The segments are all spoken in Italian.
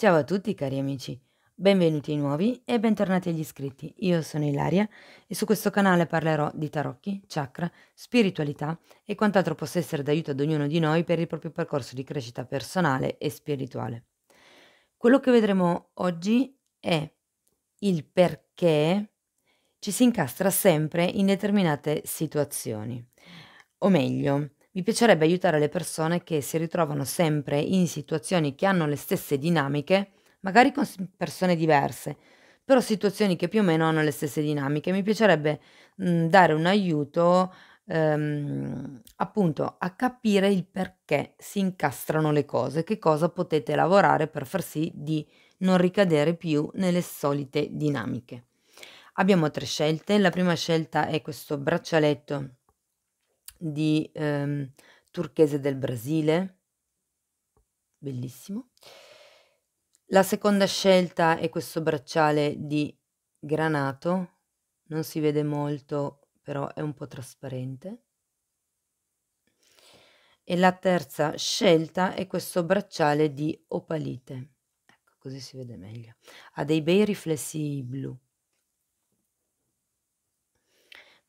Ciao a tutti cari amici, benvenuti ai nuovi e bentornati agli iscritti. Io sono Ilaria e su questo canale parlerò di tarocchi, chakra, spiritualità e quant'altro possa essere d'aiuto ad ognuno di noi per il proprio percorso di crescita personale e spirituale. Quello che vedremo oggi è il perché ci si incastra sempre in determinate situazioni. O meglio, mi piacerebbe aiutare le persone che si ritrovano sempre in situazioni che hanno le stesse dinamiche, magari con persone diverse, però situazioni che più o meno hanno le stesse dinamiche. Mi piacerebbe mh, mhmm, dare un aiuto ehm, appunto a capire il perché si incastrano le cose, che cosa potete lavorare per far sì di non ricadere più nelle solite dinamiche. Abbiamo tre scelte, la prima scelta è questo braccialetto di ehm, turchese del Brasile, bellissimo. La seconda scelta è questo bracciale di granato, non si vede molto, però è un po' trasparente. E la terza scelta è questo bracciale di opalite. Ecco, così si vede meglio. Ha dei bei riflessi blu.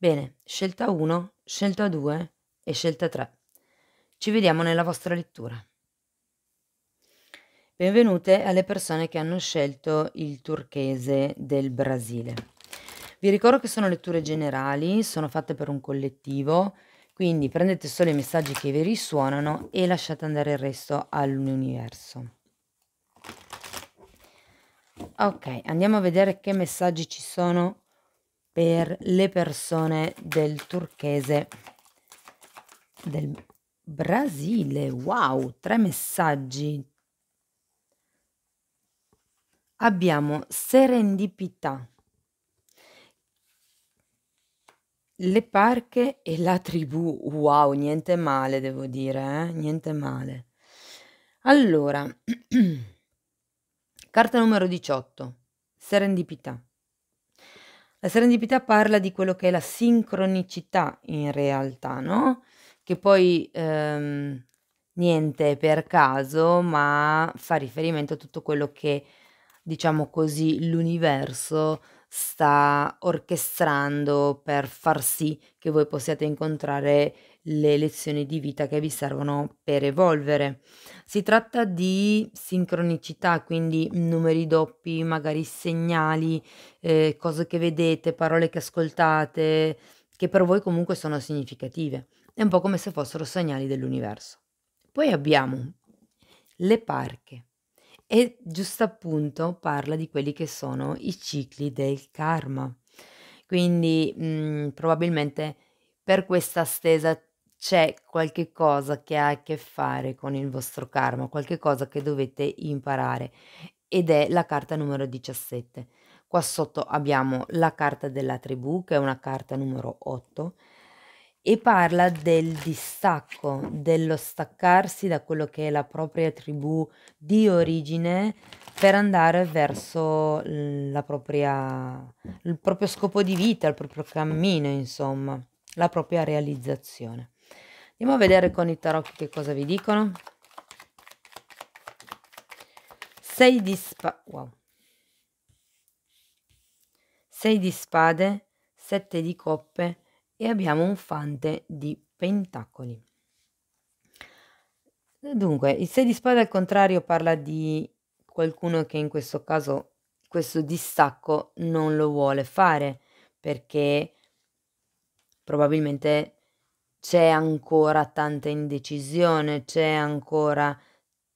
Bene, scelta 1, scelta 2 e scelta 3. Ci vediamo nella vostra lettura. Benvenute alle persone che hanno scelto il turchese del Brasile. Vi ricordo che sono letture generali, sono fatte per un collettivo, quindi prendete solo i messaggi che vi risuonano e lasciate andare il resto all'universo. Ok, andiamo a vedere che messaggi ci sono per le persone del turchese del Brasile. Wow, tre messaggi. Abbiamo serendipità, le parche e la tribù. Wow, niente male, devo dire, eh? niente male. Allora, carta numero 18, serendipità. La serendipità parla di quello che è la sincronicità in realtà, no? Che poi ehm, niente per caso, ma fa riferimento a tutto quello che, diciamo così, l'universo sta orchestrando per far sì che voi possiate incontrare le lezioni di vita che vi servono per evolvere. Si tratta di sincronicità, quindi numeri doppi, magari segnali, eh, cose che vedete, parole che ascoltate, che per voi comunque sono significative. È un po' come se fossero segnali dell'universo. Poi abbiamo le parche e giusto appunto parla di quelli che sono i cicli del karma. Quindi mh, mm, probabilmente per questa stesa c'è qualche cosa che ha a che fare con il vostro karma, qualche cosa che dovete imparare ed è la carta numero 17. Qua sotto abbiamo la carta della tribù che è una carta numero 8 e parla del distacco, dello staccarsi da quello che è la propria tribù di origine per andare verso la propria, il proprio scopo di vita, il proprio cammino, insomma, la propria realizzazione. Andiamo a vedere con i tarocchi che cosa vi dicono. 6 di, spa wow. 6 di spade, 7 di coppe e abbiamo un fante di pentacoli. Dunque, il 6 di spade al contrario parla di qualcuno che in questo caso questo distacco non lo vuole fare perché probabilmente c'è ancora tanta indecisione, c'è ancora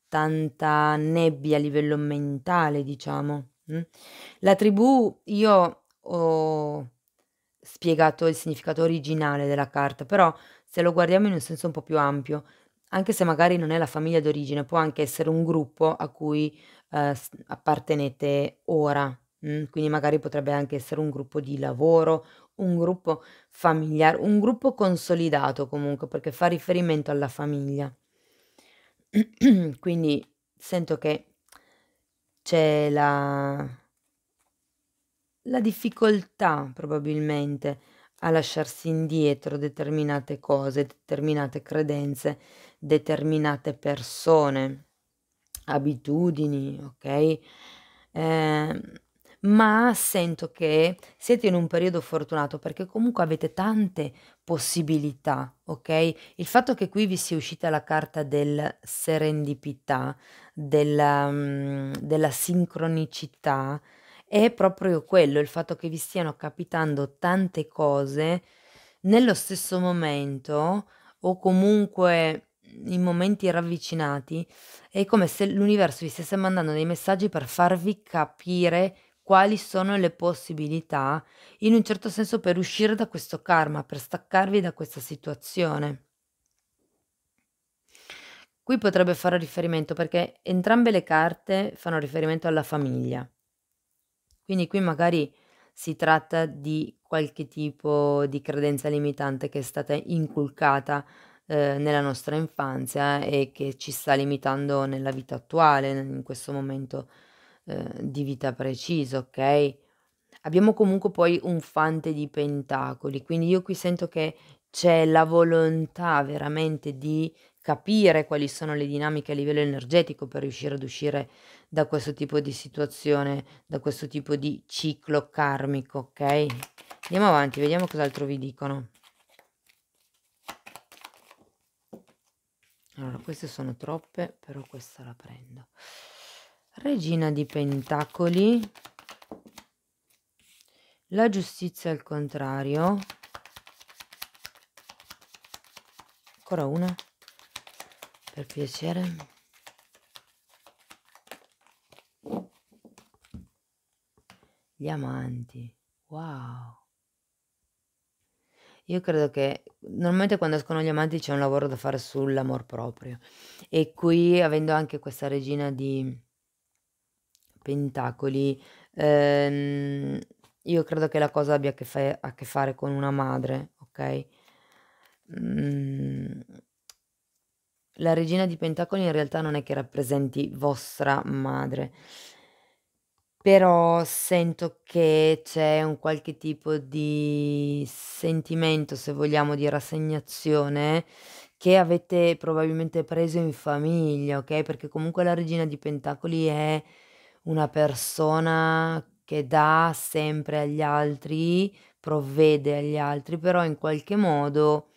tanta nebbia a livello mentale, diciamo. Mm? La tribù, io ho spiegato il significato originale della carta, però se lo guardiamo in un senso un po' più ampio, anche se magari non è la famiglia d'origine, può anche essere un gruppo a cui eh, appartenete ora. Mm? Quindi magari potrebbe anche essere un gruppo di lavoro un gruppo familiare, un gruppo consolidato comunque, perché fa riferimento alla famiglia. Quindi sento che c'è la, la difficoltà probabilmente a lasciarsi indietro determinate cose, determinate credenze, determinate persone, abitudini, ok? Eh, ma sento che siete in un periodo fortunato perché comunque avete tante possibilità, ok? Il fatto che qui vi sia uscita la carta del serendipità, della, mm, della sincronicità, è proprio quello, il fatto che vi stiano capitando tante cose nello stesso momento o comunque in momenti ravvicinati, è come se l'universo vi stesse mandando dei messaggi per farvi capire quali sono le possibilità, in un certo senso, per uscire da questo karma, per staccarvi da questa situazione. Qui potrebbe fare riferimento perché entrambe le carte fanno riferimento alla famiglia. Quindi qui magari si tratta di qualche tipo di credenza limitante che è stata inculcata eh, nella nostra infanzia e che ci sta limitando nella vita attuale, in questo momento eh, di vita preciso, ok? Abbiamo comunque poi un fante di pentacoli, quindi io qui sento che c'è la volontà veramente di capire quali sono le dinamiche a livello energetico per riuscire ad uscire da questo tipo di situazione, da questo tipo di ciclo karmico, ok? Andiamo avanti, vediamo cos'altro vi dicono. Allora, queste sono troppe, però questa la prendo regina di pentacoli, la giustizia al contrario, ancora una, per piacere. Gli amanti, wow. Io credo che normalmente quando escono gli amanti c'è un lavoro da fare sull'amor proprio e qui avendo anche questa regina di pentacoli, ehm, io credo che la cosa abbia a che, fa- a che fare con una madre, ok? Mm. La regina di pentacoli in realtà non è che rappresenti vostra madre, però sento che c'è un qualche tipo di sentimento, se vogliamo, di rassegnazione che avete probabilmente preso in famiglia, ok? Perché comunque la regina di pentacoli è una persona che dà sempre agli altri, provvede agli altri, però in qualche modo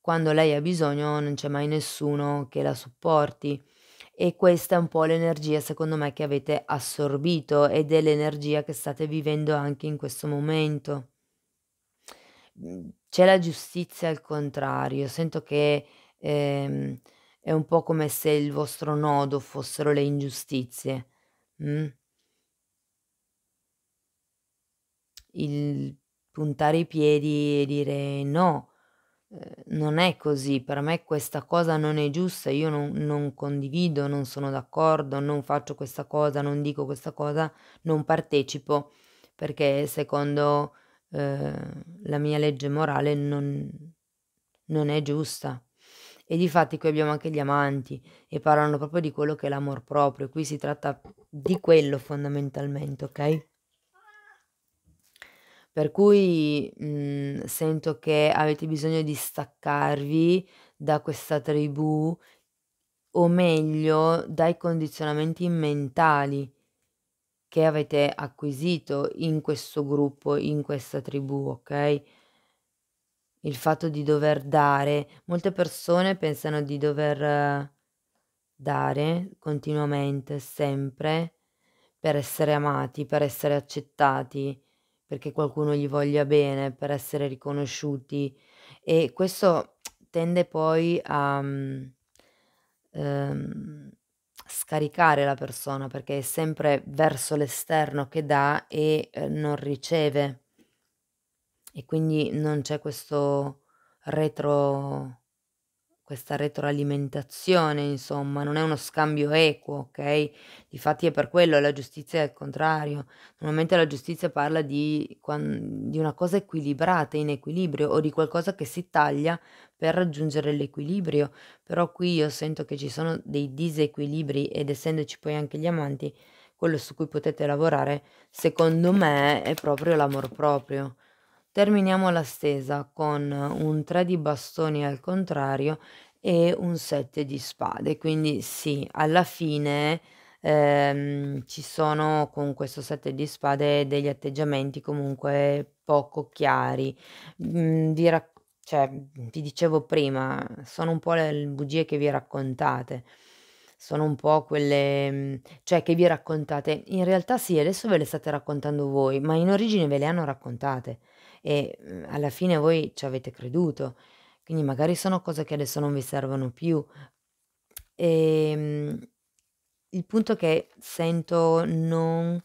quando lei ha bisogno non c'è mai nessuno che la supporti. E questa è un po' l'energia secondo me che avete assorbito ed è l'energia che state vivendo anche in questo momento. C'è la giustizia al contrario, sento che ehm, è un po' come se il vostro nodo fossero le ingiustizie Mm. Il puntare i piedi e dire no, eh, non è così, per me questa cosa non è giusta, io non, non condivido, non sono d'accordo, non faccio questa cosa, non dico questa cosa, non partecipo, perché secondo eh, la mia legge morale non, non è giusta. E di fatti qui abbiamo anche gli amanti e parlano proprio di quello che è l'amor proprio. Qui si tratta di quello fondamentalmente, ok? Per cui mh, mm, sento che avete bisogno di staccarvi da questa tribù o meglio dai condizionamenti mentali che avete acquisito in questo gruppo, in questa tribù, ok? il fatto di dover dare. Molte persone pensano di dover eh, dare continuamente, sempre, per essere amati, per essere accettati, perché qualcuno gli voglia bene, per essere riconosciuti. E questo tende poi a mm, ehm, scaricare la persona, perché è sempre verso l'esterno che dà e eh, non riceve. E quindi non c'è questo retro questa retroalimentazione, insomma, non è uno scambio equo, ok? Difatti è per quello, la giustizia è il contrario. Normalmente la giustizia parla di, di una cosa equilibrata, in equilibrio, o di qualcosa che si taglia per raggiungere l'equilibrio. Però qui io sento che ci sono dei disequilibri ed essendoci poi anche gli amanti, quello su cui potete lavorare, secondo me, è proprio l'amor proprio Terminiamo la stesa con un 3 di bastoni al contrario e un 7 di spade. Quindi sì, alla fine ehm, ci sono con questo 7 di spade degli atteggiamenti comunque poco chiari. Mm, vi, rac- cioè, vi dicevo prima, sono un po' le bugie che vi raccontate sono un po' quelle, mm, cioè che vi raccontate. In realtà sì, adesso ve le state raccontando voi, ma in origine ve le hanno raccontate e mhmm, alla fine voi ci avete creduto. Quindi magari sono cose che adesso non vi servono più. E, ehm, il punto che sento non...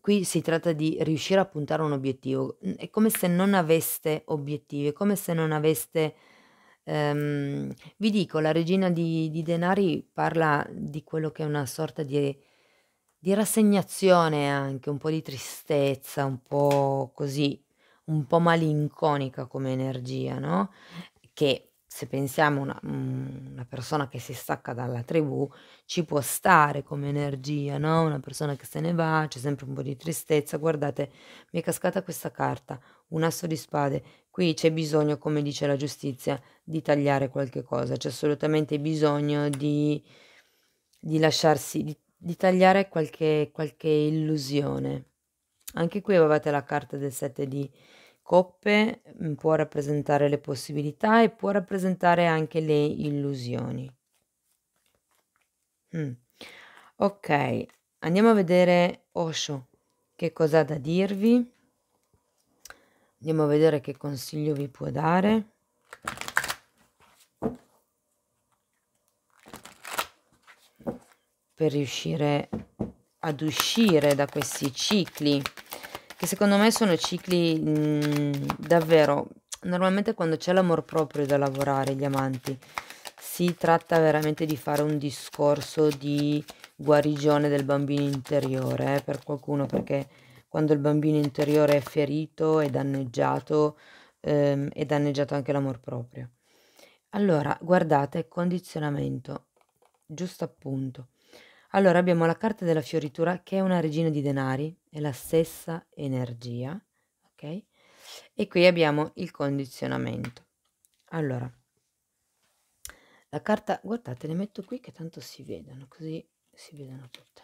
Qui si tratta di riuscire a puntare un obiettivo. Mhmm, è come se non aveste obiettivi, è come se non aveste... Um, vi dico, la regina di, di denari parla di quello che è una sorta di di rassegnazione anche, un po' di tristezza, un po' così, un po' malinconica come energia, no? Che se pensiamo una, mm, una persona che si stacca dalla tribù, ci può stare come energia, no? Una persona che se ne va, c'è sempre un po' di tristezza. Guardate, mi è cascata questa carta, un asso di spade. Qui c'è bisogno, come dice la giustizia, di tagliare qualche cosa, c'è assolutamente bisogno di, di lasciarsi, di di tagliare qualche, qualche illusione. Anche qui avevate la carta del 7 di coppe, mm, può rappresentare le possibilità e può rappresentare anche le illusioni. Mm. Ok, andiamo a vedere Osho che cosa ha da dirvi. Andiamo a vedere che consiglio vi può dare. per riuscire ad uscire da questi cicli che secondo me sono cicli mh, davvero normalmente quando c'è l'amor proprio da lavorare gli amanti si tratta veramente di fare un discorso di guarigione del bambino interiore eh, per qualcuno perché quando il bambino interiore è ferito è danneggiato ehm, è danneggiato anche l'amor proprio allora guardate condizionamento giusto appunto allora abbiamo la carta della fioritura che è una regina di denari, è la stessa energia, ok? E qui abbiamo il condizionamento. Allora, la carta, guardate, le metto qui che tanto si vedono, così si vedono tutte.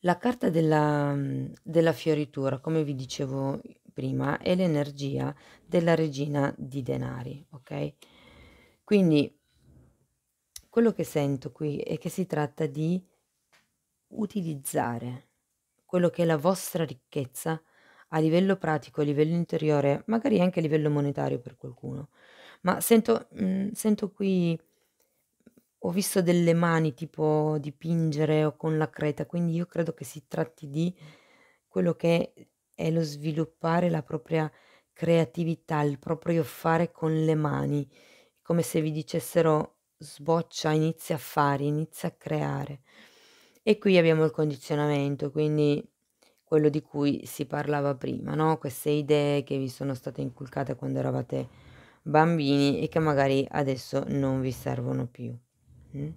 La carta della, della fioritura, come vi dicevo prima, è l'energia della regina di denari, ok? Quindi quello che sento qui è che si tratta di utilizzare quello che è la vostra ricchezza a livello pratico, a livello interiore, magari anche a livello monetario per qualcuno. Ma sento, mh, mm, sento qui, ho visto delle mani tipo dipingere o con la creta, quindi io credo che si tratti di quello che è lo sviluppare la propria creatività, il proprio fare con le mani, come se vi dicessero sboccia, inizia a fare, inizia a creare. E qui abbiamo il condizionamento, quindi quello di cui si parlava prima, no? queste idee che vi sono state inculcate quando eravate bambini e che magari adesso non vi servono più. Mm?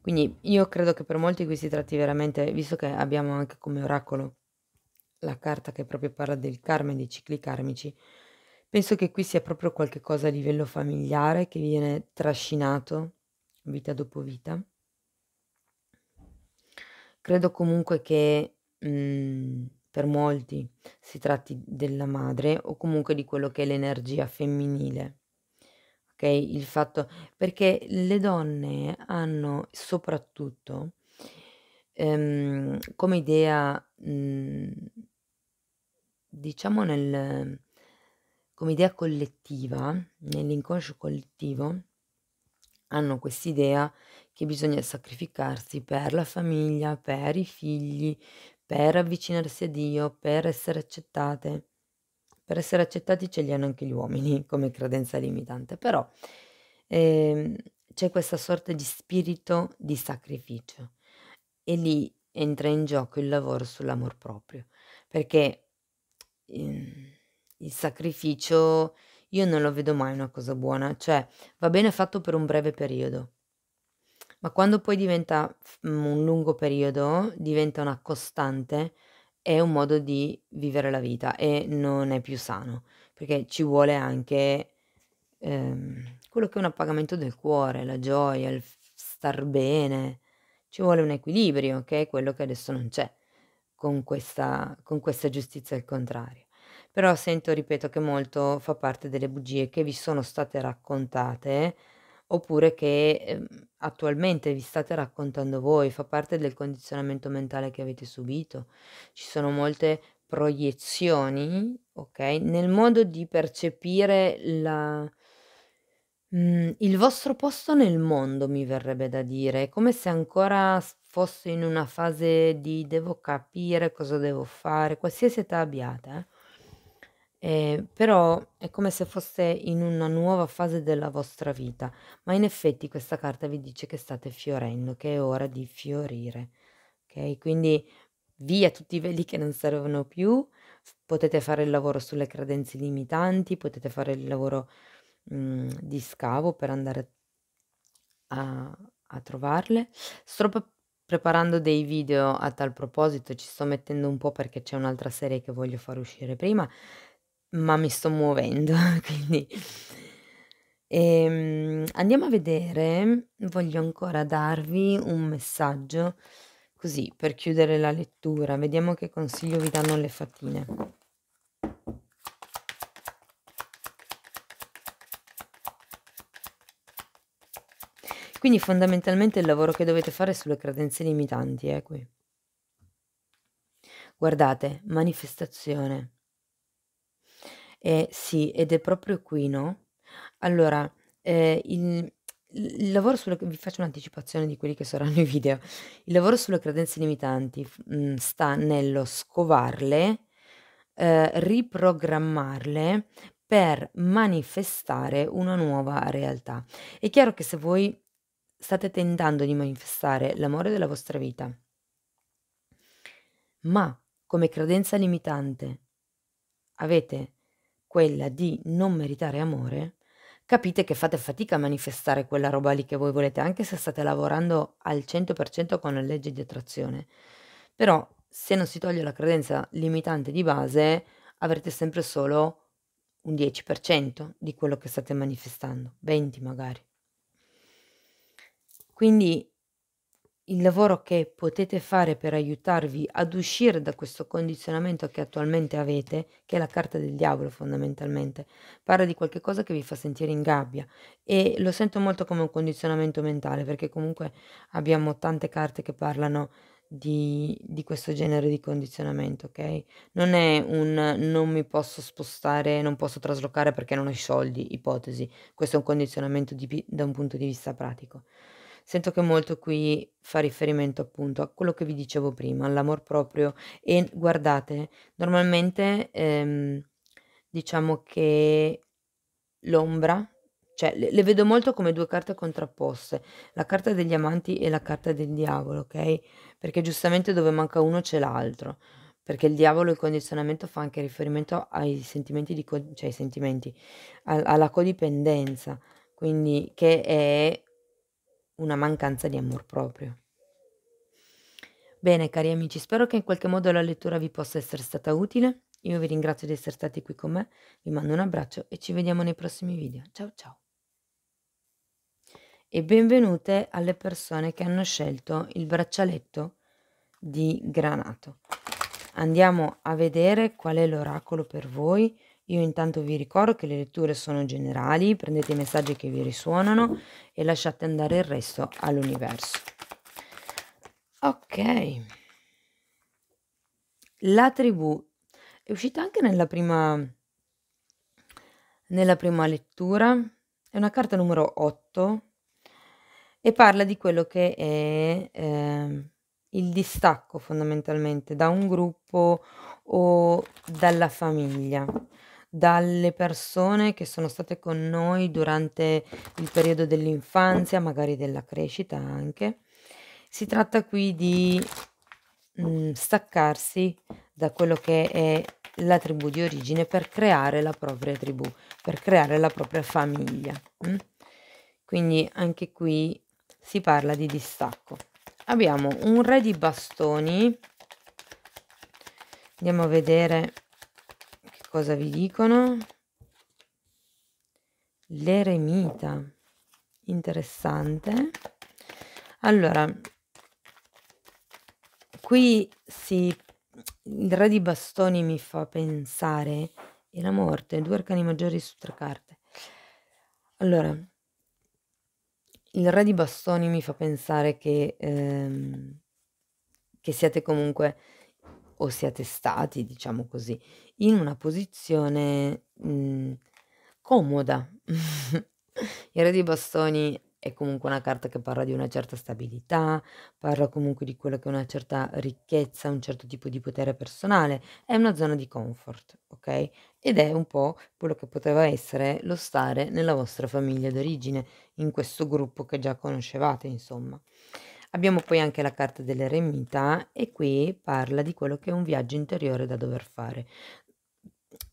Quindi io credo che per molti qui si tratti veramente, visto che abbiamo anche come oracolo la carta che proprio parla del karma e dei cicli karmici, Penso che qui sia proprio qualcosa a livello familiare che viene trascinato vita dopo vita. Credo comunque che mh, mhmm, per molti si tratti della madre o comunque di quello che è l'energia femminile. Ok? Il fatto perché le donne hanno soprattutto ehm, come idea mh, mhmm, diciamo nel come idea collettiva, nell'inconscio collettivo, hanno quest'idea che bisogna sacrificarsi per la famiglia, per i figli, per avvicinarsi a Dio, per essere accettate. Per essere accettati ce li hanno anche gli uomini come credenza limitante, però eh, c'è questa sorta di spirito di sacrificio e lì entra in gioco il lavoro sull'amor proprio, perché eh, il sacrificio io non lo vedo mai una cosa buona, cioè va bene fatto per un breve periodo, ma quando poi diventa mm, un lungo periodo, diventa una costante, è un modo di vivere la vita e non è più sano, perché ci vuole anche ehm, quello che è un appagamento del cuore, la gioia, il star bene, ci vuole un equilibrio, che è quello che adesso non c'è con questa, con questa giustizia al contrario. Però sento, ripeto, che molto fa parte delle bugie che vi sono state raccontate oppure che ehm, attualmente vi state raccontando voi, fa parte del condizionamento mentale che avete subito. Ci sono molte proiezioni, ok? Nel modo di percepire la, mh, mm, il vostro posto nel mondo, mi verrebbe da dire, è come se ancora fosse in una fase di devo capire cosa devo fare, qualsiasi età abbiate. Eh? Eh, però è come se fosse in una nuova fase della vostra vita, ma in effetti questa carta vi dice che state fiorendo, che è ora di fiorire. Ok? Quindi via tutti i veli che non servono più, potete fare il lavoro sulle credenze limitanti, potete fare il lavoro mh, mm, di scavo per andare a, a trovarle. Sto preparando dei video a tal proposito, ci sto mettendo un po' perché c'è un'altra serie che voglio far uscire prima ma mi sto muovendo, quindi... Ehm, andiamo a vedere, voglio ancora darvi un messaggio così per chiudere la lettura, vediamo che consiglio vi danno le fatine. Quindi fondamentalmente il lavoro che dovete fare è sulle credenze limitanti, eh, qui. Guardate, manifestazione, eh sì, ed è proprio qui, no, allora, ehm, il il lavoro sulle vi faccio un'anticipazione di quelli che saranno i video. Il lavoro sulle credenze limitanti f mm, sta nello scovarle, ehm, riprogrammarle per manifestare una nuova realtà. È chiaro che se voi state tentando di manifestare l'amore della vostra vita ma come credenza limitante avete quella di non meritare amore, capite che fate fatica a manifestare quella roba lì che voi volete, anche se state lavorando al 100% con la legge di attrazione. Però se non si toglie la credenza limitante di base, avrete sempre solo un 10% di quello che state manifestando, 20 magari. Quindi il lavoro che potete fare per aiutarvi ad uscire da questo condizionamento che attualmente avete, che è la carta del diavolo fondamentalmente, parla di qualcosa che vi fa sentire in gabbia e lo sento molto come un condizionamento mentale perché comunque abbiamo tante carte che parlano di, di questo genere di condizionamento, ok? Non è un non mi posso spostare, non posso traslocare perché non ho i soldi, ipotesi, questo è un condizionamento di, da un punto di vista pratico. Sento che molto qui fa riferimento appunto a quello che vi dicevo prima, all'amor proprio e guardate, normalmente ehm, diciamo che l'ombra, cioè le, le, vedo molto come due carte contrapposte, la carta degli amanti e la carta del diavolo, ok? Perché giustamente dove manca uno c'è l'altro, perché il diavolo il condizionamento fa anche riferimento ai sentimenti, di co- cioè ai sentimenti, a, alla codipendenza, quindi che è una mancanza di amor proprio. Bene cari amici, spero che in qualche modo la lettura vi possa essere stata utile. Io vi ringrazio di essere stati qui con me, vi mando un abbraccio e ci vediamo nei prossimi video. Ciao ciao! E benvenute alle persone che hanno scelto il braccialetto di granato. Andiamo a vedere qual è l'oracolo per voi io intanto vi ricordo che le letture sono generali, prendete i messaggi che vi risuonano e lasciate andare il resto all'universo. Ok. La tribù è uscita anche nella prima, nella prima lettura, è una carta numero 8 e parla di quello che è eh, il distacco fondamentalmente da un gruppo o dalla famiglia dalle persone che sono state con noi durante il periodo dell'infanzia, magari della crescita anche. Si tratta qui di mh, mm, staccarsi da quello che è la tribù di origine per creare la propria tribù, per creare la propria famiglia. Mh? Mm? Quindi anche qui si parla di distacco. Abbiamo un re di bastoni. Andiamo a vedere cosa vi dicono? L'eremita, interessante. Allora, qui si, il re di bastoni mi fa pensare, e la morte, due arcani maggiori su tre carte. Allora, il re di bastoni mi fa pensare che, ehm, che siete comunque, o siate stati, diciamo così, in una posizione mh, mhmm, comoda. Il re dei bastoni è comunque una carta che parla di una certa stabilità, parla comunque di quello che è una certa ricchezza, un certo tipo di potere personale, è una zona di comfort, ok? Ed è un po' quello che poteva essere lo stare nella vostra famiglia d'origine, in questo gruppo che già conoscevate, insomma. Abbiamo poi anche la carta dell'eremita e qui parla di quello che è un viaggio interiore da dover fare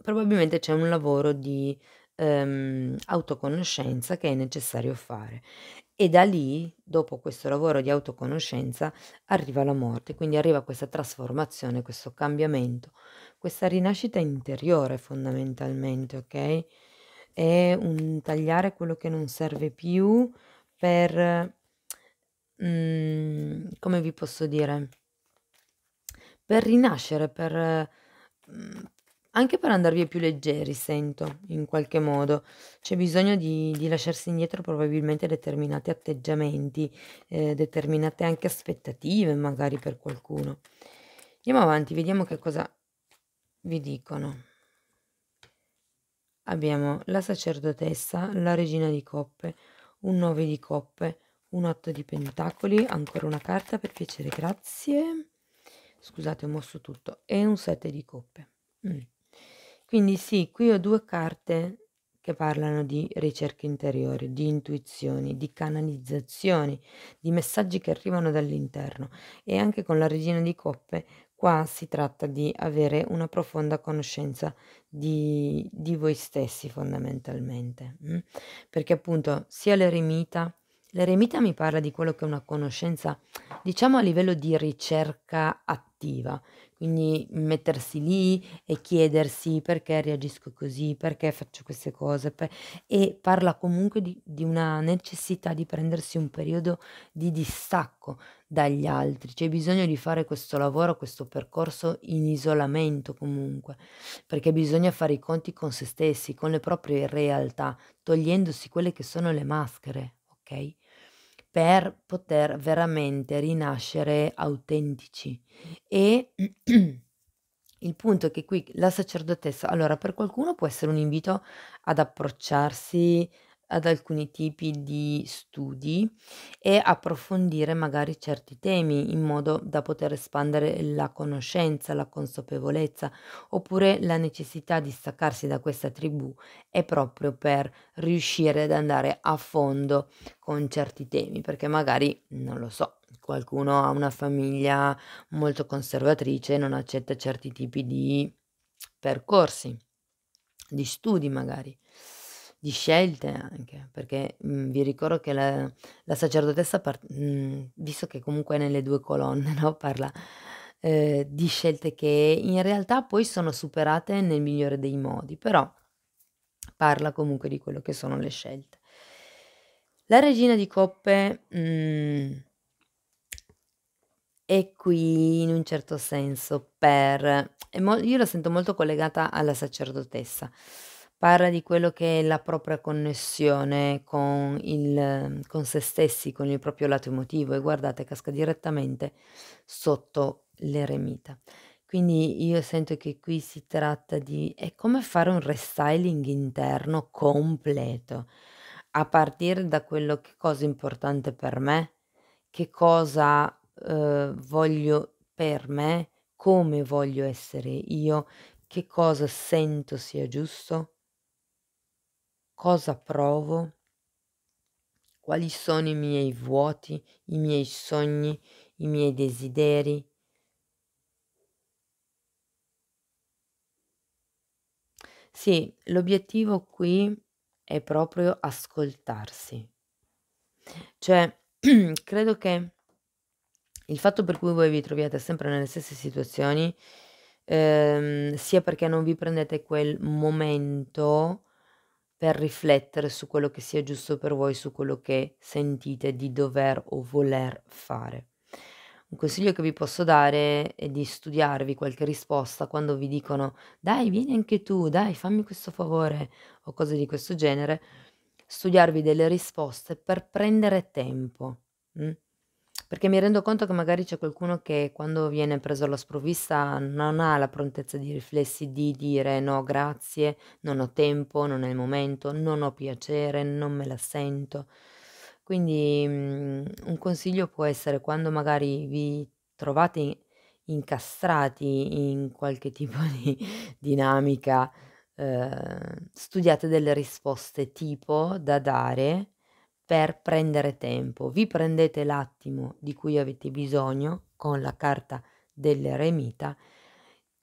probabilmente c'è un lavoro di ehm, autoconoscenza che è necessario fare. E da lì, dopo questo lavoro di autoconoscenza, arriva la morte, quindi arriva questa trasformazione, questo cambiamento, questa rinascita interiore fondamentalmente, ok? È un tagliare quello che non serve più per, mm, come vi posso dire, per rinascere, per, mm, anche per andare via più leggeri, sento, in qualche modo. C'è bisogno di, di lasciarsi indietro probabilmente determinati atteggiamenti, eh, determinate anche aspettative magari per qualcuno. Andiamo avanti, vediamo che cosa vi dicono. Abbiamo la sacerdotessa, la regina di coppe, un 9 di coppe, un 8 di pentacoli, ancora una carta per piacere, grazie. Scusate, ho mosso tutto. E un 7 di coppe. Mm. Quindi sì, qui ho due carte che parlano di ricerche interiori, di intuizioni, di canalizzazioni, di messaggi che arrivano dall'interno e anche con la regina di coppe qua si tratta di avere una profonda conoscenza di, di voi stessi fondamentalmente, mh? Mm? perché appunto sia l'eremita, l'eremita mi parla di quello che è una conoscenza diciamo a livello di ricerca attiva, quindi mettersi lì e chiedersi perché reagisco così, perché faccio queste cose. Per... E parla comunque di, di, una necessità di prendersi un periodo di distacco dagli altri. C'è bisogno di fare questo lavoro, questo percorso in isolamento comunque, perché bisogna fare i conti con se stessi, con le proprie realtà, togliendosi quelle che sono le maschere, ok? per poter veramente rinascere autentici. E il punto è che qui la sacerdotessa, allora per qualcuno può essere un invito ad approcciarsi ad alcuni tipi di studi e approfondire magari certi temi in modo da poter espandere la conoscenza, la consapevolezza, oppure la necessità di staccarsi da questa tribù è proprio per riuscire ad andare a fondo con certi temi, perché magari, non lo so, qualcuno ha una famiglia molto conservatrice e non accetta certi tipi di percorsi, di studi magari di scelte anche, perché mh, mhmm, vi ricordo che la, la sacerdotessa, part- mh, mhmm, visto che comunque è nelle due colonne, no? parla eh, di scelte che in realtà poi sono superate nel migliore dei modi, però parla comunque di quello che sono le scelte. La regina di coppe mh, mhmm, è qui in un certo senso per... Mo- io la sento molto collegata alla sacerdotessa Parla di quello che è la propria connessione con il con se stessi, con il proprio lato emotivo e guardate casca direttamente sotto l'eremita. Quindi io sento che qui si tratta di è come fare un restyling interno completo, a partire da quello che cosa è importante per me, che cosa, uhm, voglio per me, come voglio essere io, che cosa sento sia giusto cosa provo, quali sono i miei vuoti, i miei sogni, i miei desideri. Sì, l'obiettivo qui è proprio ascoltarsi. Cioè, credo che il fatto per cui voi vi troviate sempre nelle stesse situazioni, ehm, sia perché non vi prendete quel momento per riflettere su quello che sia giusto per voi, su quello che sentite di dover o voler fare. Un consiglio che vi posso dare è di studiarvi qualche risposta quando vi dicono dai, vieni anche tu, dai, fammi questo favore o cose di questo genere, studiarvi delle risposte per prendere tempo. Mh? Mm? perché mi rendo conto che magari c'è qualcuno che quando viene preso alla sprovvista non ha la prontezza di riflessi di dire no grazie, non ho tempo, non è il momento, non ho piacere, non me la sento. Quindi mhmm, un consiglio può essere quando magari vi trovate incastrati in qualche tipo di dinamica, eh, studiate delle risposte tipo da dare per prendere tempo. Vi prendete l'attimo di cui avete bisogno con la carta dell'eremita,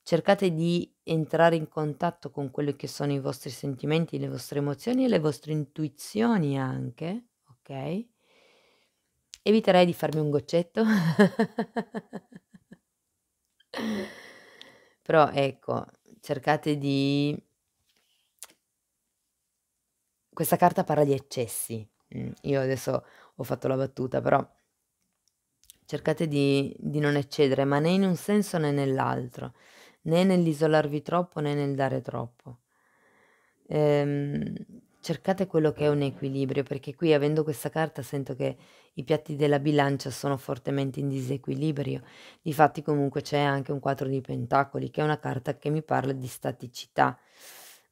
cercate di entrare in contatto con quelli che sono i vostri sentimenti, le vostre emozioni e le vostre intuizioni anche, ok? Eviterei di farmi un goccetto. Però ecco, cercate di... Questa carta parla di eccessi, Mm, io adesso ho fatto la battuta, però cercate di, di non eccedere, ma né in un senso né nell'altro, né nell'isolarvi troppo né nel dare troppo. Ehm, cercate quello che è un equilibrio, perché qui avendo questa carta sento che i piatti della bilancia sono fortemente in disequilibrio. Difatti comunque c'è anche un 4 di pentacoli, che è una carta che mi parla di staticità.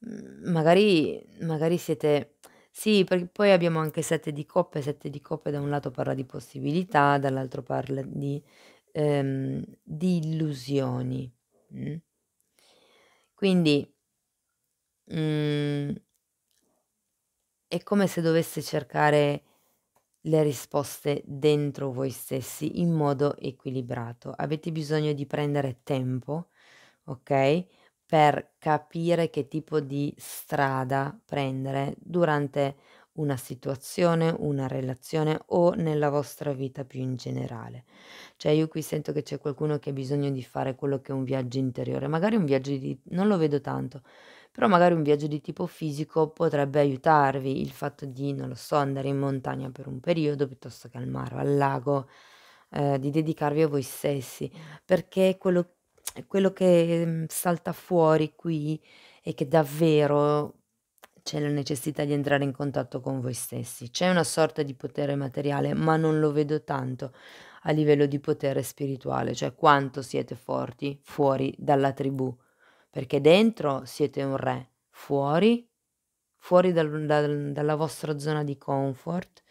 Mm, magari, magari siete sì, perché poi abbiamo anche sette di coppe, sette di coppe da un lato parla di possibilità, dall'altro parla di, ehm, di illusioni. Mm? Quindi mm, è come se dovesse cercare le risposte dentro voi stessi in modo equilibrato. Avete bisogno di prendere tempo, ok? per capire che tipo di strada prendere durante una situazione, una relazione o nella vostra vita più in generale. Cioè io qui sento che c'è qualcuno che ha bisogno di fare quello che è un viaggio interiore, magari un viaggio di... non lo vedo tanto, però magari un viaggio di tipo fisico potrebbe aiutarvi il fatto di, non lo so, andare in montagna per un periodo piuttosto che al mare o al lago, eh, di dedicarvi a voi stessi, perché quello quello che mhmm, salta fuori qui è che davvero c'è la necessità di entrare in contatto con voi stessi, c'è una sorta di potere materiale, ma non lo vedo tanto a livello di potere spirituale, cioè quanto siete forti fuori dalla tribù, perché dentro siete un re, fuori, fuori dal, dal, dalla vostra zona di comfort,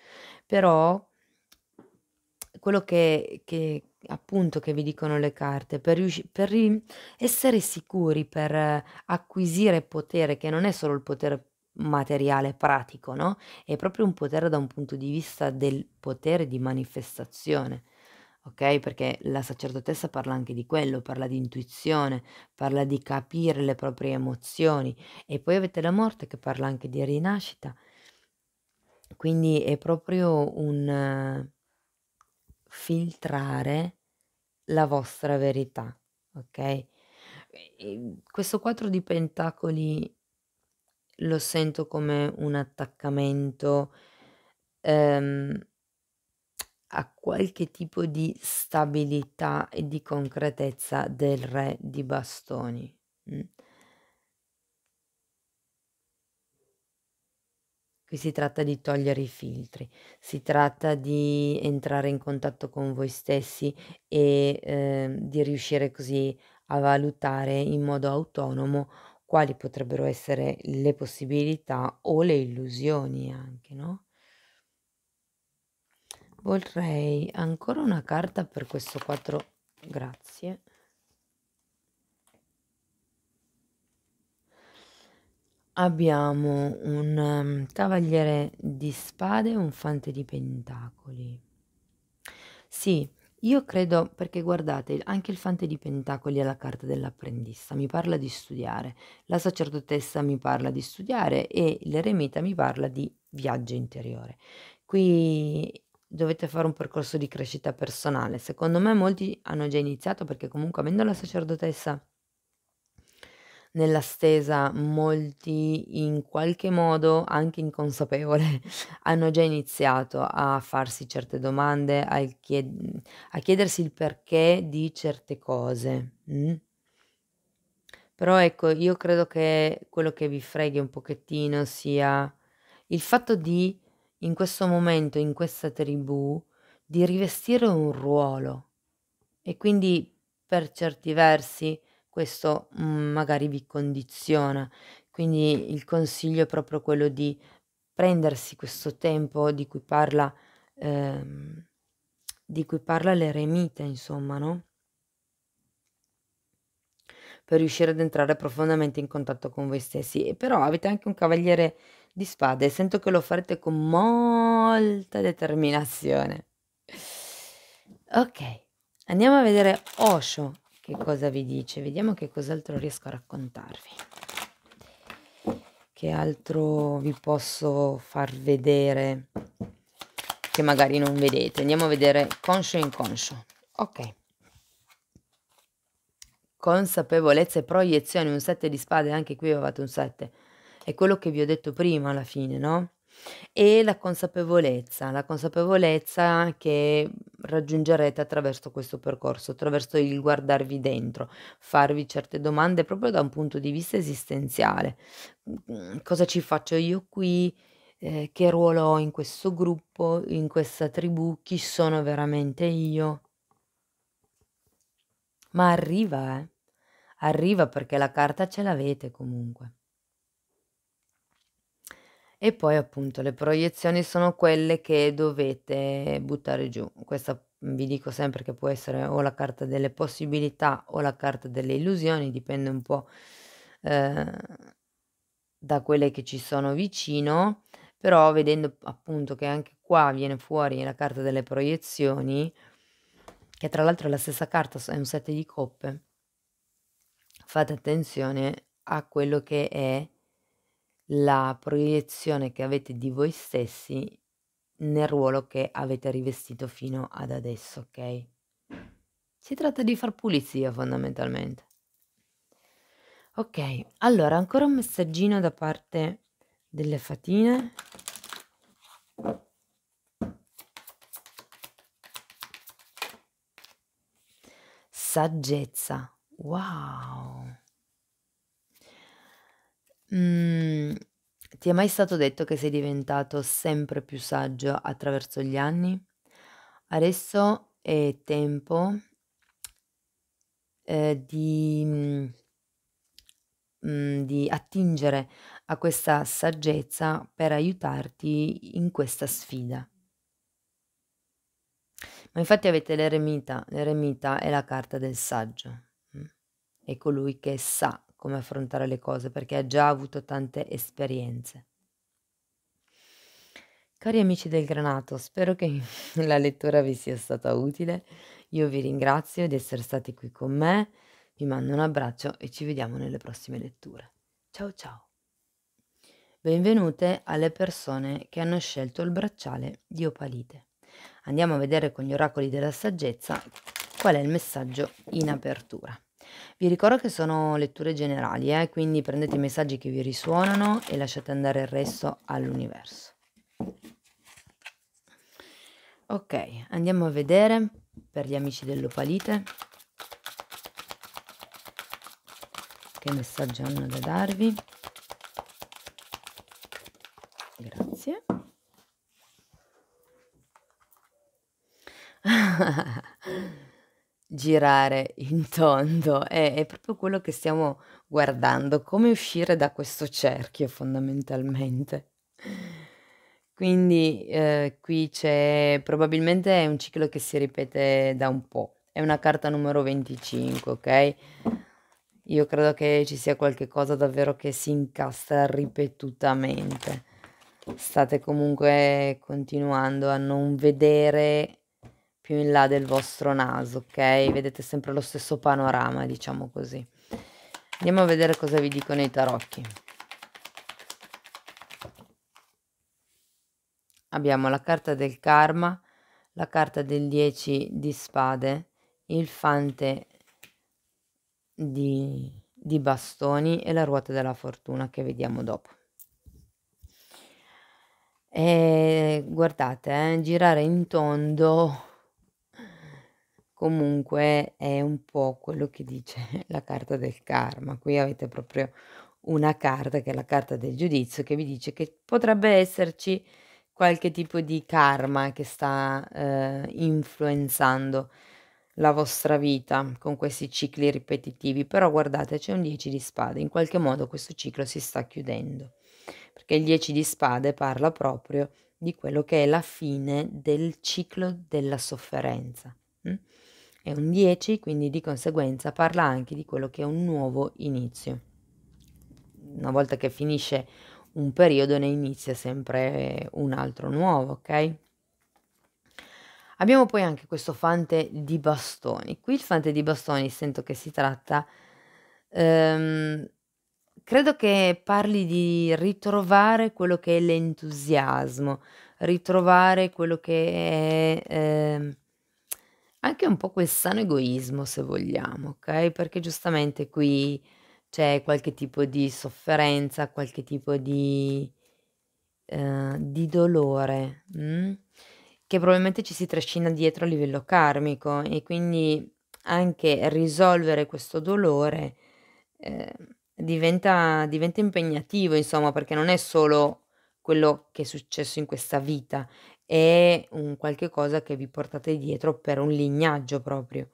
però quello che, che, appunto che vi dicono le carte, per, riusci- per ri- essere sicuri, per acquisire potere, che non è solo il potere materiale pratico, no? È proprio un potere da un punto di vista del potere di manifestazione. Ok? Perché la sacerdotessa parla anche di quello, parla di intuizione, parla di capire le proprie emozioni e poi avete la morte che parla anche di rinascita. Quindi è proprio un filtrare la vostra verità, ok? Questo quattro di pentacoli lo sento come un attaccamento ehm, a qualche tipo di stabilità e di concretezza del re di bastoni. Mm. Qui si tratta di togliere i filtri, si tratta di entrare in contatto con voi stessi e ehm, di riuscire così a valutare in modo autonomo quali potrebbero essere le possibilità o le illusioni anche, no? Vorrei ancora una carta per questo 4, grazie. Abbiamo un um, cavaliere di spade e un fante di pentacoli. Sì, io credo, perché guardate, anche il fante di pentacoli è la carta dell'apprendista, mi parla di studiare, la sacerdotessa mi parla di studiare e l'eremita mi parla di viaggio interiore. Qui dovete fare un percorso di crescita personale, secondo me molti hanno già iniziato perché comunque avendo la sacerdotessa nella stesa molti in qualche modo, anche inconsapevole, hanno già iniziato a farsi certe domande, a, chied- a chiedersi il perché di certe cose. Mm? Però ecco, io credo che quello che vi freghi un pochettino sia il fatto di, in questo momento, in questa tribù, di rivestire un ruolo e quindi per certi versi questo mhmm, magari vi condiziona. Quindi il consiglio è proprio quello di prendersi questo tempo di cui parla, ehm, di cui parla l'eremita, insomma, no? Per riuscire ad entrare profondamente in contatto con voi stessi. E però avete anche un cavaliere di spade e sento che lo farete con molta determinazione. Ok, andiamo a vedere Osho che cosa vi dice vediamo che cos'altro riesco a raccontarvi che altro vi posso far vedere che magari non vedete andiamo a vedere conscio e inconscio ok consapevolezza e proiezione un 7 di spade anche qui avevate un 7 è quello che vi ho detto prima alla fine no e la consapevolezza, la consapevolezza che raggiungerete attraverso questo percorso, attraverso il guardarvi dentro, farvi certe domande proprio da un punto di vista esistenziale. Mm, cosa ci faccio io qui? Eh, che ruolo ho in questo gruppo, in questa tribù? Chi sono veramente io? Ma arriva, eh? Arriva perché la carta ce l'avete comunque. E poi appunto le proiezioni sono quelle che dovete buttare giù. Questa mhmm, vi dico sempre che può essere o la carta delle possibilità o la carta delle illusioni, dipende un po' eh, da quelle che ci sono vicino, però vedendo appunto che anche qua viene fuori la carta delle proiezioni, che tra l'altro è la stessa carta, è un set di coppe, fate attenzione a quello che è la proiezione che avete di voi stessi nel ruolo che avete rivestito fino ad adesso, ok? Si tratta di far pulizia fondamentalmente. Ok, allora ancora un messaggino da parte delle fatine. Saggezza. Wow. Mhmm, ti è mai stato detto che sei diventato sempre più saggio attraverso gli anni? Adesso è tempo, ehm, di mhmm, di attingere a questa saggezza per aiutarti in questa sfida. Ma infatti avete l'eremita. L'eremita è la carta del saggio, mm, è colui che sa come affrontare le cose perché ha già avuto tante esperienze. Cari amici del Granato, spero che la lettura vi sia stata utile. Io vi ringrazio di essere stati qui con me, vi mando un abbraccio e ci vediamo nelle prossime letture. Ciao ciao! Benvenute alle persone che hanno scelto il bracciale di Opalite. Andiamo a vedere con gli oracoli della saggezza qual è il messaggio in apertura. Vi ricordo che sono letture generali, eh, quindi prendete i messaggi che vi risuonano e lasciate andare il resto all'universo. Ok, andiamo a vedere per gli amici dell'Opalite che messaggio hanno da darvi. Grazie. Ah, girare in tondo, è, è proprio quello che stiamo guardando, come uscire da questo cerchio fondamentalmente. Quindi eh, qui c'è probabilmente è un ciclo che si ripete da un po'. È una carta numero 25, ok? Io credo che ci sia qualche cosa davvero che si incastra ripetutamente. State comunque continuando a non vedere più in là del vostro naso, ok? Vedete sempre lo stesso panorama, diciamo così. Andiamo a vedere cosa vi dicono i tarocchi. Abbiamo la carta del karma, la carta del 10 di spade, il fante di, di bastoni e la ruota della fortuna che vediamo dopo. E guardate, eh, girare in tondo Comunque è un po' quello che dice la carta del karma. Qui avete proprio una carta che è la carta del giudizio che vi dice che potrebbe esserci qualche tipo di karma che sta eh, influenzando la vostra vita con questi cicli ripetitivi, però guardate c'è un 10 di spade, in qualche modo questo ciclo si sta chiudendo, perché il 10 di spade parla proprio di quello che è la fine del ciclo della sofferenza. Hm? è un 10, quindi di conseguenza parla anche di quello che è un nuovo inizio. Una volta che finisce un periodo ne inizia sempre un altro nuovo, ok? Abbiamo poi anche questo fante di bastoni. Qui il fante di bastoni sento che si tratta... Ehm, credo che parli di ritrovare quello che è l'entusiasmo, ritrovare quello che è... Eh, anche un po' quel sano egoismo se vogliamo, ok? perché giustamente qui c'è qualche tipo di sofferenza, qualche tipo di, eh, di dolore, mh? Mm? che probabilmente ci si trascina dietro a livello karmico e quindi anche risolvere questo dolore eh, diventa, diventa impegnativo, insomma, perché non è solo quello che è successo in questa vita, è un qualche cosa che vi portate dietro per un lignaggio proprio.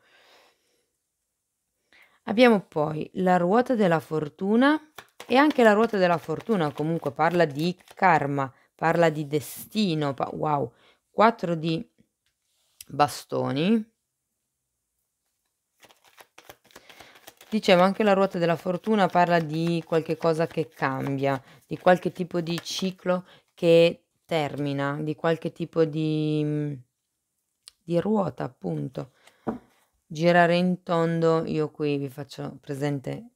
Abbiamo poi la ruota della fortuna e anche la ruota della fortuna comunque parla di karma, parla di destino, pa wow, 4 di bastoni. Dicevo, anche la ruota della fortuna parla di qualche cosa che cambia, di qualche tipo di ciclo che termina, di qualche tipo di, mm, di ruota, appunto. Girare in tondo, io qui vi faccio presente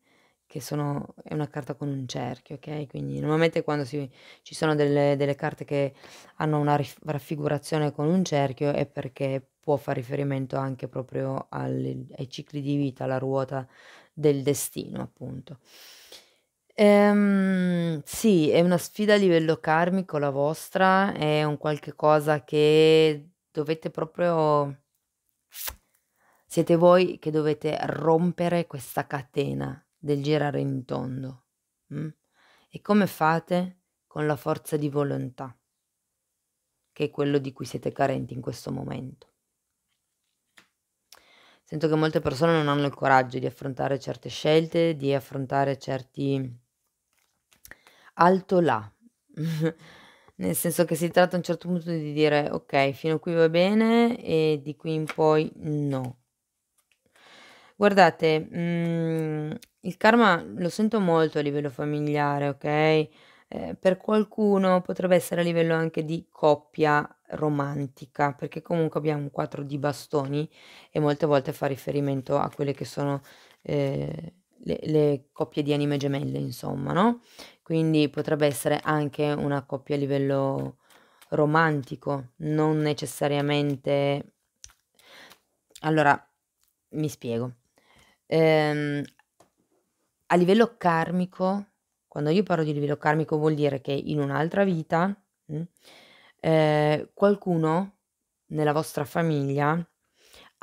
che sono, è una carta con un cerchio, ok? Quindi normalmente quando si, ci sono delle, delle carte che hanno una raffigurazione con un cerchio è perché può fare riferimento anche proprio al, ai cicli di vita, alla ruota del destino, appunto. Ehm, sì, è una sfida a livello karmico la vostra, è un qualche cosa che dovete proprio siete voi che dovete rompere questa catena del girare in tondo. mh? Mm? E come fate? Con la forza di volontà, che è quello di cui siete carenti in questo momento. Sento che molte persone non hanno il coraggio di affrontare certe scelte, di affrontare certi alto là. Nel senso che si tratta a un certo punto di dire ok, fino a qui va bene e di qui in poi no. Guardate, mh, mm, il karma lo sento molto a livello familiare, ok? Eh, per qualcuno potrebbe essere a livello anche di coppia romantica, perché comunque abbiamo un quadro di bastoni e molte volte fa riferimento a quelle che sono eh, le, le coppie di anime gemelle, insomma, no? Quindi potrebbe essere anche una coppia a livello romantico, non necessariamente... Allora, mi spiego. Ehm, a livello karmico, quando io parlo di livello karmico vuol dire che in un'altra vita mh, mm, eh, qualcuno nella vostra famiglia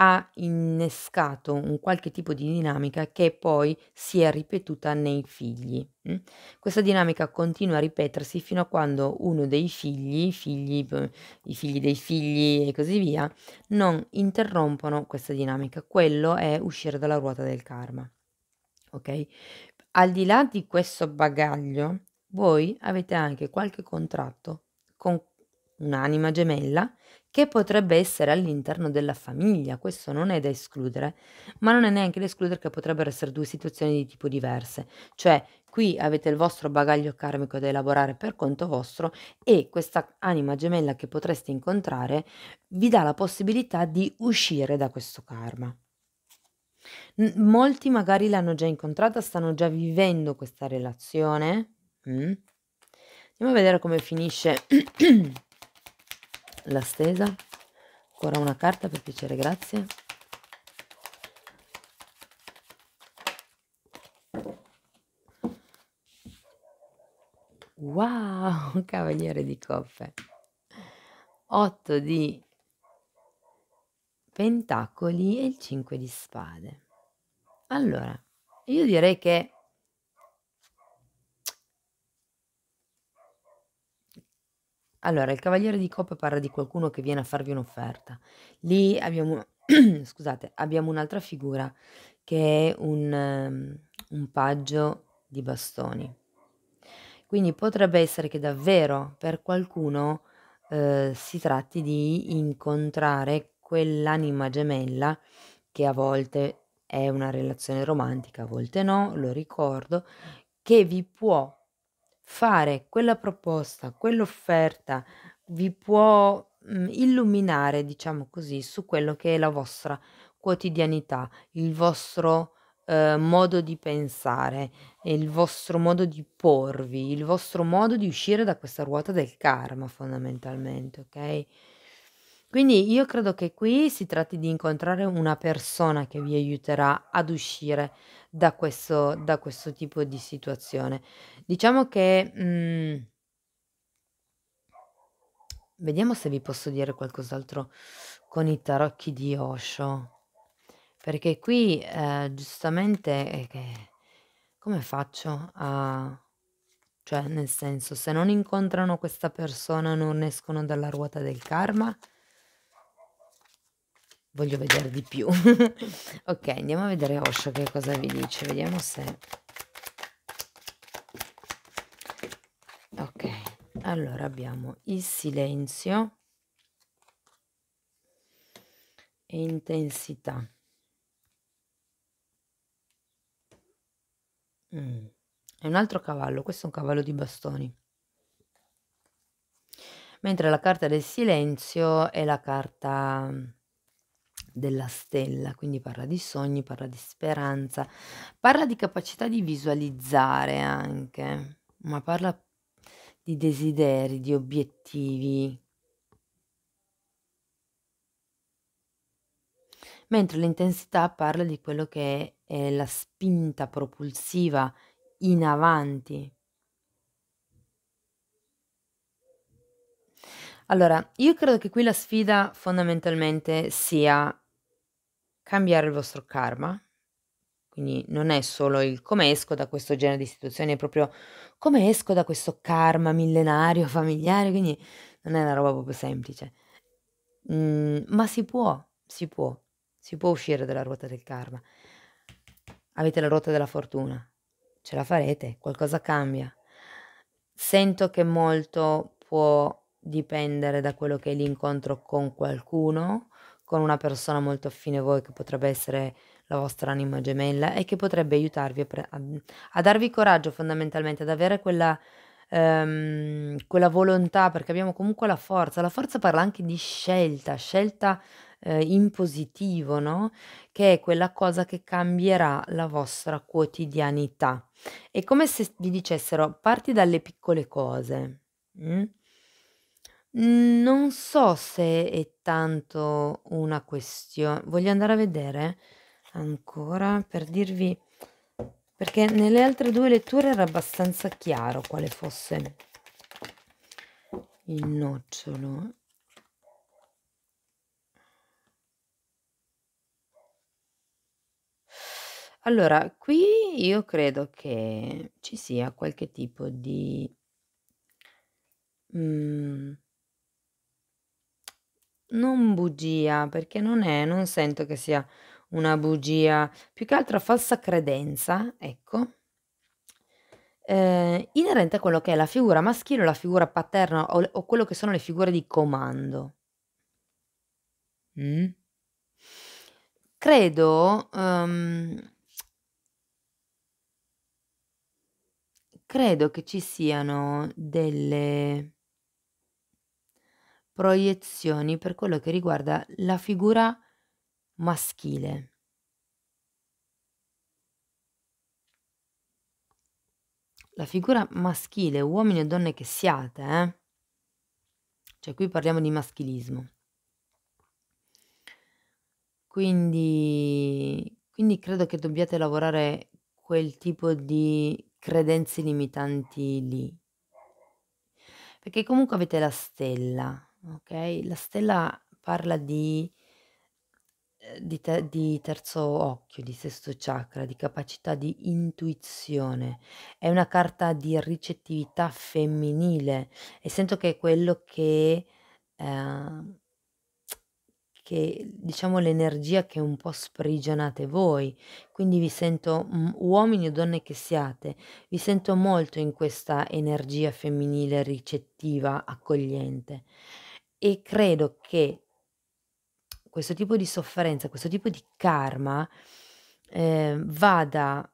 ha innescato un qualche tipo di dinamica che poi si è ripetuta nei figli. Mm? Questa dinamica continua a ripetersi fino a quando uno dei figli, figli i figli dei figli e così via, non interrompono questa dinamica. Quello è uscire dalla ruota del karma. Ok? Al di là di questo bagaglio, voi avete anche qualche contratto con un'anima gemella, che potrebbe essere all'interno della famiglia, questo non è da escludere, ma non è neanche da escludere che potrebbero essere due situazioni di tipo diverse, cioè qui avete il vostro bagaglio karmico da elaborare per conto vostro e questa anima gemella che potreste incontrare vi dà la possibilità di uscire da questo karma. molti magari l'hanno già incontrata, stanno già vivendo questa relazione. Mm. Andiamo a vedere come finisce la stesa ancora una carta per piacere grazie wow cavaliere di coppe 8 di pentacoli e il 5 di spade allora io direi che Allora, il Cavaliere di Coppe parla di qualcuno che viene a farvi un'offerta. Lì abbiamo, scusate, abbiamo un'altra figura che è un, ehm, un paggio di bastoni. Quindi potrebbe essere che davvero per qualcuno eh, si tratti di incontrare quell'anima gemella che a volte è una relazione romantica, a volte no, lo ricordo, che vi può fare quella proposta, quell'offerta vi può mhmm, illuminare, diciamo così, su quello che è la vostra quotidianità, il vostro eh, modo di pensare, il vostro modo di porvi, il vostro modo di uscire da questa ruota del karma fondamentalmente, ok? Quindi io credo che qui si tratti di incontrare una persona che vi aiuterà ad uscire da questo, da questo tipo di situazione. Diciamo che... Mm, vediamo se vi posso dire qualcos'altro con i tarocchi di Osho. Perché qui eh, giustamente... Eh, come faccio a cioè nel senso se non incontrano questa persona non escono dalla ruota del karma voglio vedere di più ok andiamo a vedere Osho che cosa vi dice vediamo se ok allora abbiamo il silenzio e intensità mm. è un altro cavallo questo è un cavallo di bastoni mentre la carta del silenzio è la carta mm, della stella, quindi parla di sogni, parla di speranza, parla di capacità di visualizzare anche, ma parla di desideri, di obiettivi. Mentre l'intensità parla di quello che è la spinta propulsiva in avanti. Allora, io credo che qui la sfida fondamentalmente sia cambiare il vostro karma. Quindi non è solo il come esco da questo genere di situazioni, è proprio come esco da questo karma millenario, familiare, quindi non è una roba proprio semplice. Mm, ma si può, si può, si può uscire dalla ruota del karma. Avete la ruota della fortuna, ce la farete, qualcosa cambia. Sento che molto può dipendere da quello che è l'incontro con qualcuno, con una persona molto affine a voi che potrebbe essere la vostra anima gemella e che potrebbe aiutarvi a, pre- a, a darvi coraggio fondamentalmente, ad avere quella, um, quella, volontà, perché abbiamo comunque la forza. La forza parla anche di scelta, scelta eh, in positivo, no? che è quella cosa che cambierà la vostra quotidianità. È come se vi dicessero parti dalle piccole cose. Mm? Non so se è tanto una questione. voglio andare a vedere ancora per dirvi perché nelle altre due letture era abbastanza chiaro quale fosse il nocciolo. Allora, qui io credo che ci sia qualche tipo di... Mm, non bugia, perché non è, non sento che sia una bugia, più che altro falsa credenza, ecco, eh, inerente a quello che è la figura maschile o la figura paterna o, o quello che sono le figure di comando. Mm? Credo, um, credo che ci siano delle proiezioni per quello che riguarda la figura maschile. La figura maschile, uomini e donne che siate, eh? cioè qui parliamo di maschilismo. Quindi, quindi credo che dobbiate lavorare quel tipo di credenze limitanti lì. Perché comunque avete la stella, ok? La stella parla di, eh, di, te, di, terzo occhio, di sesto chakra, di capacità di intuizione. È una carta di ricettività femminile e sento che è quello che, eh, che diciamo l'energia che un po' sprigionate voi. Quindi vi sento, mm, uomini o donne che siate, vi sento molto in questa energia femminile ricettiva, accogliente. E credo che questo tipo di sofferenza, questo tipo di karma eh, vada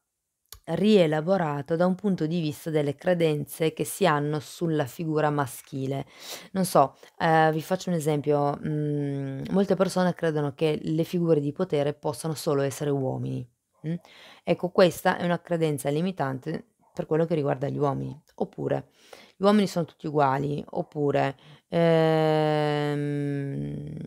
rielaborato da un punto di vista delle credenze che si hanno sulla figura maschile. Non so, eh, vi faccio un esempio, mh, mm, molte persone credono che le figure di potere possano solo essere uomini. Mh? Mm? Ecco, questa è una credenza limitante per quello che riguarda gli uomini. Oppure, gli uomini sono tutti uguali, oppure ehm,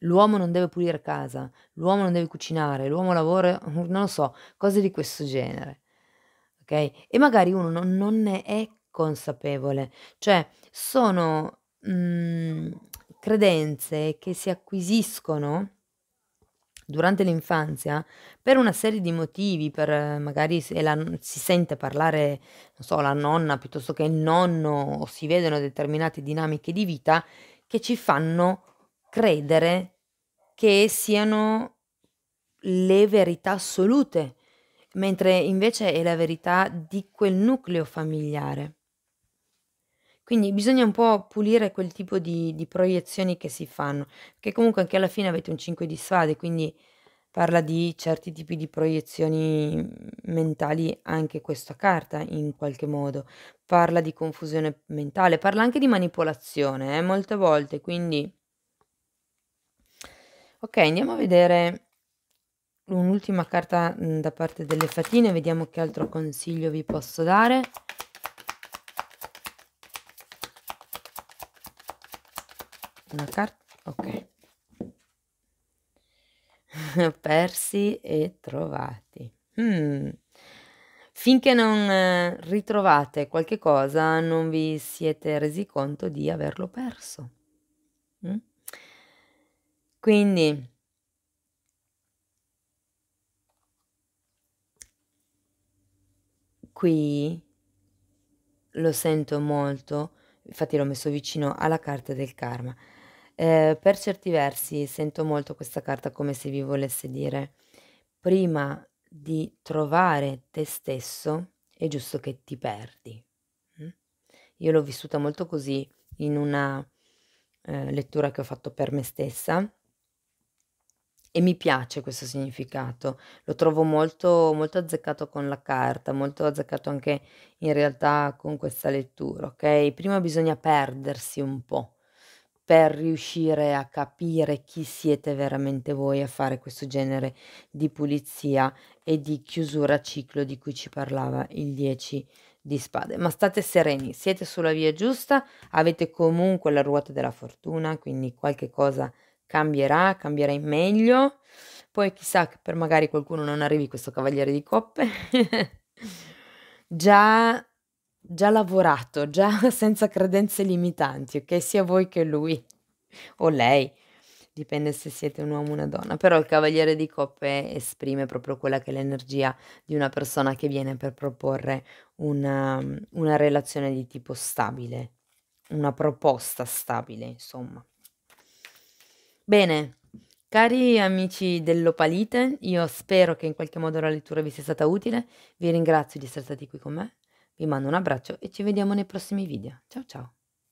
l'uomo non deve pulire casa, l'uomo non deve cucinare, l'uomo lavora, non lo so, cose di questo genere. Ok? E magari uno non, non ne è consapevole, cioè sono mh, mm, credenze che si acquisiscono durante l'infanzia per una serie di motivi, per eh, magari se la, si sente parlare, non so, la nonna piuttosto che il nonno o si vedono determinate dinamiche di vita che ci fanno credere che siano le verità assolute, mentre invece è la verità di quel nucleo familiare. Quindi bisogna un po' pulire quel tipo di, di proiezioni che si fanno, perché comunque anche alla fine avete un 5 di spade, quindi parla di certi tipi di proiezioni mentali anche questa carta in qualche modo, parla di confusione mentale, parla anche di manipolazione eh, molte volte, quindi... Ok, andiamo a vedere un'ultima carta mm, da parte delle fatine, vediamo che altro consiglio vi posso dare. una carta ok persi e trovati mm. finché non eh, ritrovate qualche cosa non vi siete resi conto di averlo perso mm? quindi qui lo sento molto, infatti l'ho messo vicino alla carta del karma. Ehm, per certi versi sento molto questa carta come se vi volesse dire: prima di trovare te stesso è giusto che ti perdi. Mm? Io l'ho vissuta molto così in una eh, lettura che ho fatto per me stessa e mi piace questo significato, lo trovo molto, molto azzeccato con la carta, molto azzeccato anche in realtà con questa lettura, ok? Prima bisogna perdersi un po', per riuscire a capire chi siete veramente voi a fare questo genere di pulizia e di chiusura ciclo di cui ci parlava il 10 di spade. Ma state sereni, siete sulla via giusta, avete comunque la ruota della fortuna, quindi qualche cosa cambierà, cambierà in meglio. Poi chissà che per magari qualcuno non arrivi questo cavaliere di coppe. Già già lavorato, già senza credenze limitanti, ok? Sia voi che lui o lei, dipende se siete un uomo o una donna, però il cavaliere di coppe esprime proprio quella che è l'energia di una persona che viene per proporre una, una relazione di tipo stabile, una proposta stabile, insomma. Bene, Cari amici dell'Opalite, io spero che in qualche modo la lettura vi sia stata utile, vi ringrazio di essere stati qui con me vi mando un abbraccio e ci vediamo nei prossimi video. Ciao ciao!